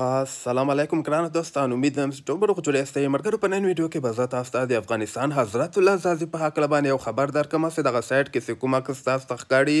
السلام علیکم ګران دوستان امید هم چې ټول روغ جوړ یاستئ مرګرو په نن ویډیو کې به زه تاسو ته د افغانستان حضرت الله زازي په حق باندې یو خبر درکمه چې دغه سایت کې کومه کس تاسو ته ښکاري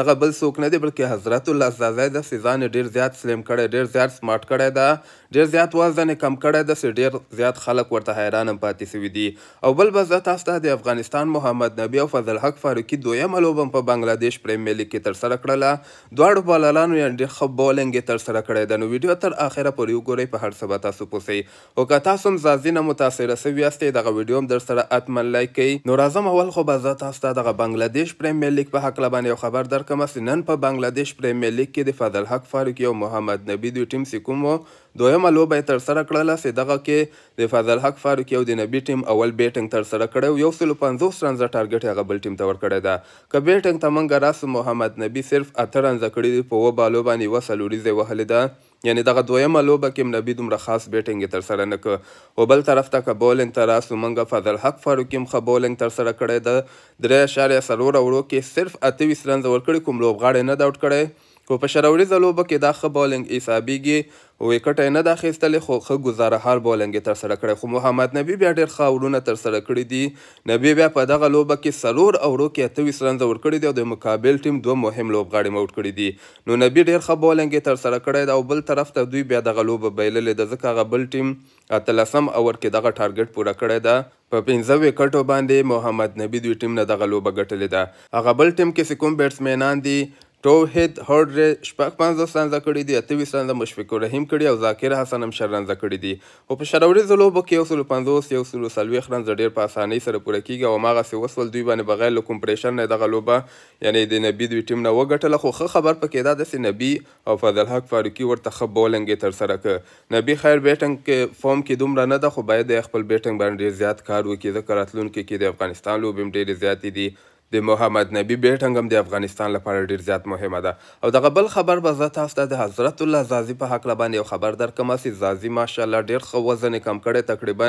دغه بل څوک نه دی بلکې حضرت الله زازي د سیزان ډیر زیات سلیم کړی ډیر زیات سمارټ کړی دا ډیر زیات وزن کم کړی د سې ډیر زیات خلک ورته حیران هم پاتې شوي دي او بل به زه تاسو ته د افغانستان محمد نبی او فضل حق فاروقي دویم لوبم په بنگلاديش پریمیر لیګ کې ترسره کړله دواړو بالرانو یې ډیر ښه بولینګ ترسره کړی ده نو ویډیو تر اخره پورې وګورئ په هر څه به تاسو پوسئ او که تاسو هم ځاځینه متاثره سوي یاستئ دغه ویډیو هم در سره حتما لایک کوئ نو راځم اول خو به زه تاسو ته دغه بنګلادیش پریمیر لیګ په هکله باندې یو خبر درکړم چې نن په بنګلادیش پریمیر لیګ کې د فضل حق فاروقي او محمد نبی دوی ټیم چې کوم دویمه لوبه تر سره کړله چې دغه کې د فضل حق فاروق یو د نبی ټیم اول بیټینګ تر سره کړی یو سل پنځوس رنزه ټارګټ هغه بل ټیم ته ورکړی ده که بیټینګ ته موږ راسو محمد نبی صرف اته رنزه کړي دي په اووه بالو باندې یوه څلوريزه یې وهلې ده یعنی دغه دویمه لوبه کې منبي دومره خاص بیټینګ تر سره نه کړ او بل طرف ته که بولینګ ته راسو موږ فضل حق فاروقي هم ښه بولینګ تر سره کړی د درې اشاریه څلور اورو کې صرف اته ویشت رنزه ورکړي کوم لوبغاړی نه ده اوټ کړی خو په شراوریزه لوبه کې دا ښه بولینګ ایسابیږي ویکټ یې نه ده اخیستلې خو ښه ګزاره هر بولینګ یې ترسره کړی خو محمد نبي بیا ډېر ښه اورونه ترسره کړي دي نبي بیا په دغه لوبه کې څلور اورو کې اته ویس رنزه ورکړي دي او د مقابل ټیم دوه مهم لوبغاړي موټ کړي دي نو نبي ډېر ښه بولینګ یې ترسره کړی دی او بل طرف ته دوی بیا دغه لوبه بایللې ده ځکه هغه بل ټیم اتلسم اور کې دغه ټارګټ پوره کړی ده په 15 وکټو باندې محمد نبی دوی ټیم نه دغه لوبه ګټلې ده هغه بل ټیم کې کوم بیټسمنان دي توحید هرډر شپږ پنځه ستانزه کړي دي اته ویشت ستانزه مشفق الرحیم کړي او ذاکر حسن هم شل رنزه کړي دي خو په شل ورځو لوبو کې یو سلو پنځوس یو سلو څلوېښت رنزه ډېر په اسانۍ سره پوره کېږي او هماغسې وسول دوی باندې بغیر له کوم پرېشر نه دغه لوبه یعنې د نبي دوی ټیم نه وګټله خو ښه خبر پکې دا داسې نبي او فضلحق فاروقي ورته ښه بولنګ یې ترسره کړ نبي خیر بیټنګ کې فارم کې دومره نه ده خو باید خپل بیټنګ باندې ډېر زیات کار وکړي ځکه راتلونکي کې د افغانستان لوبې هم ډېرې زیاتې دي د محمد نبی بیټنګ هم د افغانستان لپاره ډیر زیات مهمه ده او دغه بل خبر به زه تاسو ته د حضرت الله زازي په حق باندې یو خبر درکم چې زازي ماشاءالله ډیر ښه وزن کم کړی تقریبا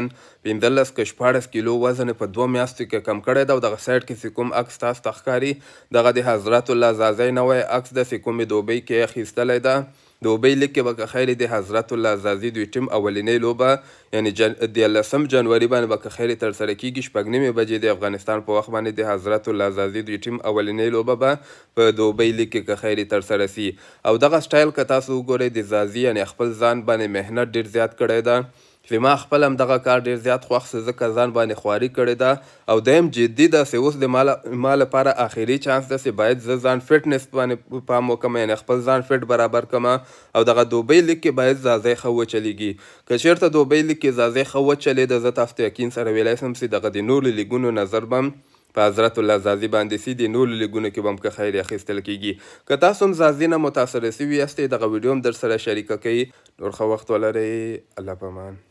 15 ک 14 کیلو وزن په دوه میاشتو کې کم کړی دا دغه سایت کې کوم عکس تاسو ته ښکاری دغه د حضرت الله زازي نوې عکس د کومې دوبۍ کې اخیستلې ده د اوبۍ لیګ کې به که خیر د حضرت الله عزازي دوی ټیم اولنۍ لوبه یعنی جن... دیارلسم جنوري باندې به که خیر ترسره کیږي شپږ نیمې بجې د افغانستان په وخت باندې د حضرت الله عزازي دوی ټیم اولنۍ لوبه به په د اوبۍ لیګ کې که خیر ترسره سي او دغه سټایل که تاسو وګورئ د زازي یعنی خپل ځان باندې مهنت ډیر زیات کړی ده چې ما خپل هم دغه کار ډیر زیات خوښ سه ځکه ځان باندې خواري کړې ده او دیم جدي ده سه اوس د ما لپاره آخري چانس ده سه باید زه ځان فټنس باندې پام وکم یعنې خپل ځان فټ برابر کما او دغه دوبۍ لیګ کې باید زازې ښه وچلیږي که چېرته دوبۍ لیګ کې زازې ښه وچلېده زه تاسو ته یقین سره ویلی سم چې دغه د نورو لیګونو نظر بم په حضرت الله زازي باندې سي د نور لګونو کې بم که خیر اخیستل کیږي که تاسو هم زازي نه متاثر سوي یاستئ دغه ویډیو هم در سره شریکه کړئ نور ښه وخت ولرئ الله پامان